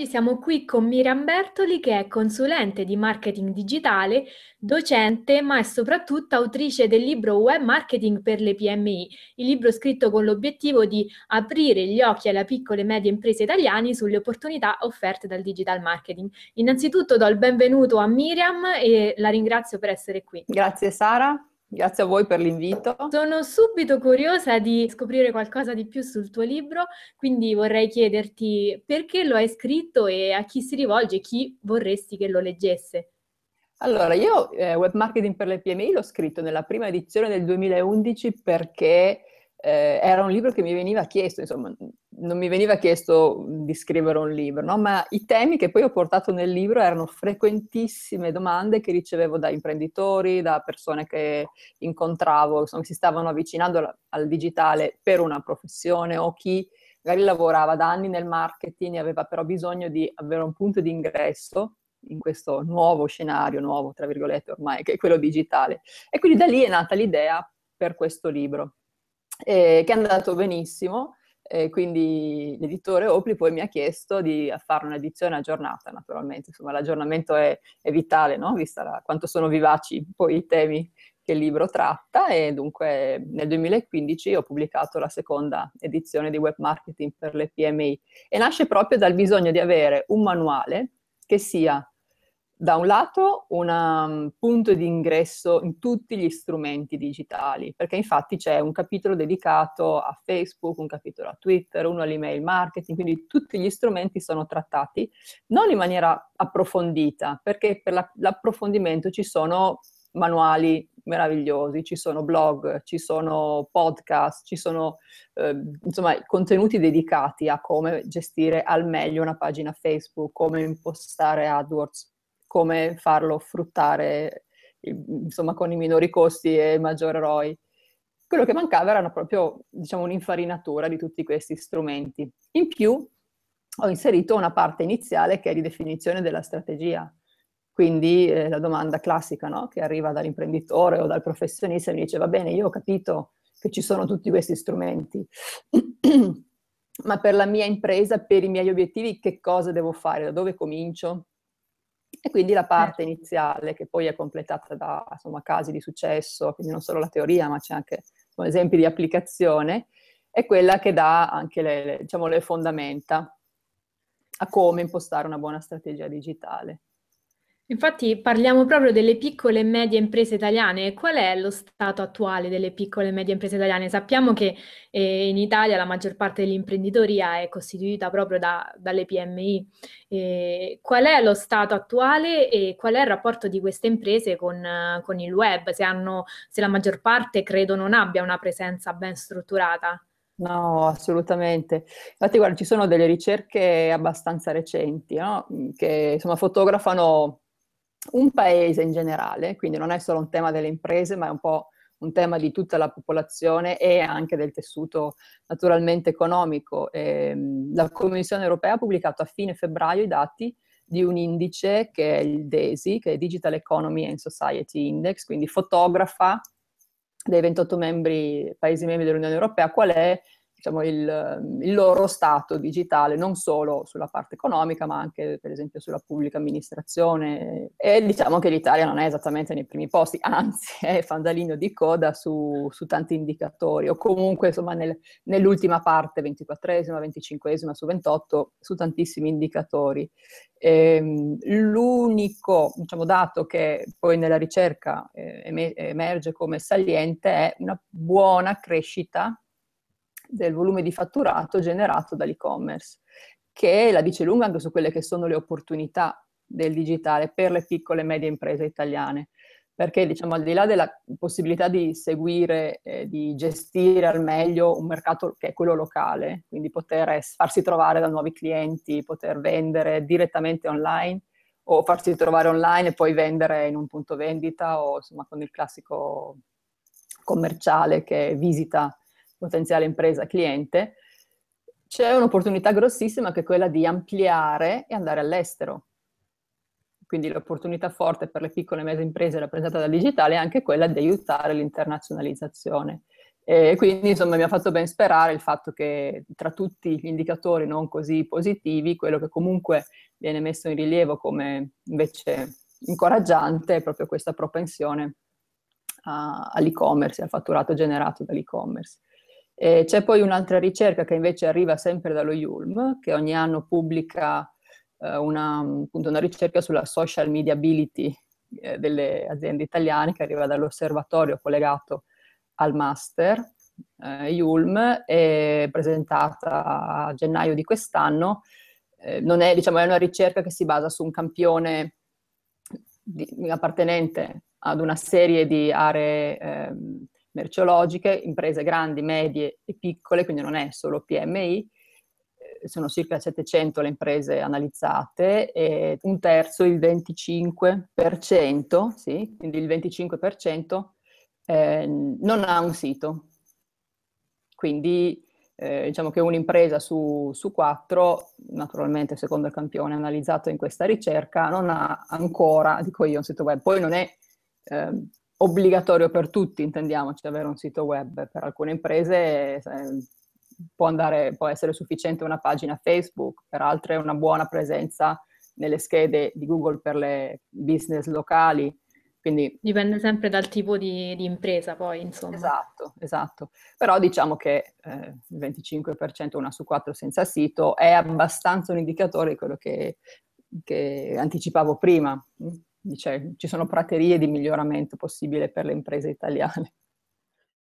oggi siamo qui con Miriam Bertoli che è consulente di marketing digitale, docente ma è soprattutto autrice del libro Web Marketing per le PMI, il libro scritto con l'obiettivo di aprire gli occhi alle piccole e medie imprese italiane sulle opportunità offerte dal digital marketing. Innanzitutto do il benvenuto a Miriam e la ringrazio per essere qui. Grazie Sara. Grazie a voi per l'invito. Sono subito curiosa di scoprire qualcosa di più sul tuo libro, quindi vorrei chiederti perché lo hai scritto e a chi si rivolge, chi vorresti che lo leggesse. Allora, io eh, Web Marketing per le PMI l'ho scritto nella prima edizione del 2011 perché eh, era un libro che mi veniva chiesto, insomma, non mi veniva chiesto di scrivere un libro, no? ma i temi che poi ho portato nel libro erano frequentissime domande che ricevevo da imprenditori, da persone che incontravo, insomma, che si stavano avvicinando al digitale per una professione o chi magari lavorava da anni nel marketing e aveva però bisogno di avere un punto di ingresso in questo nuovo scenario, nuovo tra virgolette ormai, che è quello digitale. E quindi da lì è nata l'idea per questo libro, eh, che è andato benissimo e quindi l'editore Opli poi mi ha chiesto di fare un'edizione aggiornata, naturalmente. Insomma, l'aggiornamento è, è vitale, no? Vista la, quanto sono vivaci poi i temi che il libro tratta e dunque nel 2015 ho pubblicato la seconda edizione di Web Marketing per le PMI e nasce proprio dal bisogno di avere un manuale che sia da un lato un mm, punto di ingresso in tutti gli strumenti digitali, perché infatti c'è un capitolo dedicato a Facebook, un capitolo a Twitter, uno all'email marketing, quindi tutti gli strumenti sono trattati non in maniera approfondita, perché per la, l'approfondimento ci sono manuali meravigliosi, ci sono blog, ci sono podcast, ci sono eh, insomma contenuti dedicati a come gestire al meglio una pagina Facebook, come impostare AdWords come farlo fruttare insomma, con i minori costi e maggiori ROI. Quello che mancava era proprio diciamo, un'infarinatura di tutti questi strumenti. In più ho inserito una parte iniziale che è di definizione della strategia. Quindi eh, la domanda classica no? che arriva dall'imprenditore o dal professionista mi dice va bene, io ho capito che ci sono tutti questi strumenti, ma per la mia impresa, per i miei obiettivi, che cosa devo fare? Da dove comincio? E quindi la eh. parte iniziale, che poi è completata da insomma, casi di successo, quindi non solo la teoria, ma c'è anche insomma, esempi di applicazione, è quella che dà anche le, le, diciamo, le fondamenta a come impostare una buona strategia digitale. Infatti parliamo proprio delle piccole e medie imprese italiane. Qual è lo stato attuale delle piccole e medie imprese italiane? Sappiamo che eh, in Italia la maggior parte dell'imprenditoria è costituita proprio da, dalle PMI. Eh, qual è lo stato attuale e qual è il rapporto di queste imprese con, con il web? Se, hanno, se la maggior parte credo non abbia una presenza ben strutturata. No, assolutamente. Infatti, guarda, ci sono delle ricerche abbastanza recenti, no? che insomma fotografano un paese in generale, quindi non è solo un tema delle imprese, ma è un po' un tema di tutta la popolazione e anche del tessuto naturalmente economico. E, ehm, la Commissione europea ha pubblicato a fine febbraio i dati di un indice che è il DESI, che è Digital Economy and Society Index, quindi fotografa dei 28 membri, paesi membri dell'Unione Europea qual è diciamo, il, il, loro stato digitale, non solo sulla parte economica, ma anche per esempio sulla pubblica amministrazione. E diciamo che l'Italia non è esattamente nei primi posti, anzi è fandalino di coda su, su tanti indicatori, o comunque insomma nel, nell'ultima parte, 24esima, 25esima su 28, su tantissimi indicatori. E, ehm, l'unico diciamo, dato che poi nella ricerca eh, emerge come saliente è una buona crescita del volume di fatturato generato dall'e-commerce, che la dice lunga anche su quelle che sono le opportunità del digitale per le piccole e medie imprese italiane. Perché diciamo, al di là della possibilità di seguire, eh, di gestire al meglio un mercato che è quello locale, quindi poter farsi trovare da nuovi clienti, poter vendere direttamente online, o farsi trovare online e poi vendere in un punto vendita o insomma con il classico commerciale che visita potenziale impresa cliente, c'è un'opportunità grossissima che è quella di ampliare e andare all'estero. Quindi l'opportunità forte per le piccole e medie imprese rappresentata dal digitale è anche quella di aiutare l'internazionalizzazione. E quindi insomma mi ha fatto ben sperare il fatto che tra tutti gli indicatori non così positivi, quello che comunque viene messo in rilievo come invece incoraggiante è proprio questa propensione all'e-commerce, al fatturato generato dall'e-commerce. Eh, c'è poi un'altra ricerca che invece arriva sempre dallo IULM, che ogni anno pubblica eh, una, appunto, una, ricerca sulla social media ability eh, delle aziende italiane, che arriva dall'osservatorio collegato al master IULM, eh, è presentata a gennaio di quest'anno. Eh, non è, diciamo, è una ricerca che si basa su un campione di, appartenente ad una serie di aree ehm, merceologiche, imprese grandi, medie e piccole, quindi non è solo PMI, eh, sono circa 700 le imprese analizzate e un terzo, il 25%, sì, quindi il 25% eh, non ha un sito. Quindi eh, diciamo che un'impresa su, su, quattro, naturalmente secondo il campione analizzato in questa ricerca, non ha ancora, dico io, un sito web. Poi non è eh, obbligatorio per tutti, intendiamoci, avere un sito web. Per alcune imprese eh, può, andare, può essere sufficiente una pagina Facebook, per altre una buona presenza nelle schede di Google per le business locali. Quindi, Dipende sempre dal tipo di, di, impresa, poi insomma. Esatto, esatto. Però diciamo che eh, il 25%, una su quattro senza sito, è abbastanza un indicatore di quello che, che anticipavo prima dice, cioè, ci sono praterie di miglioramento possibile per le imprese italiane.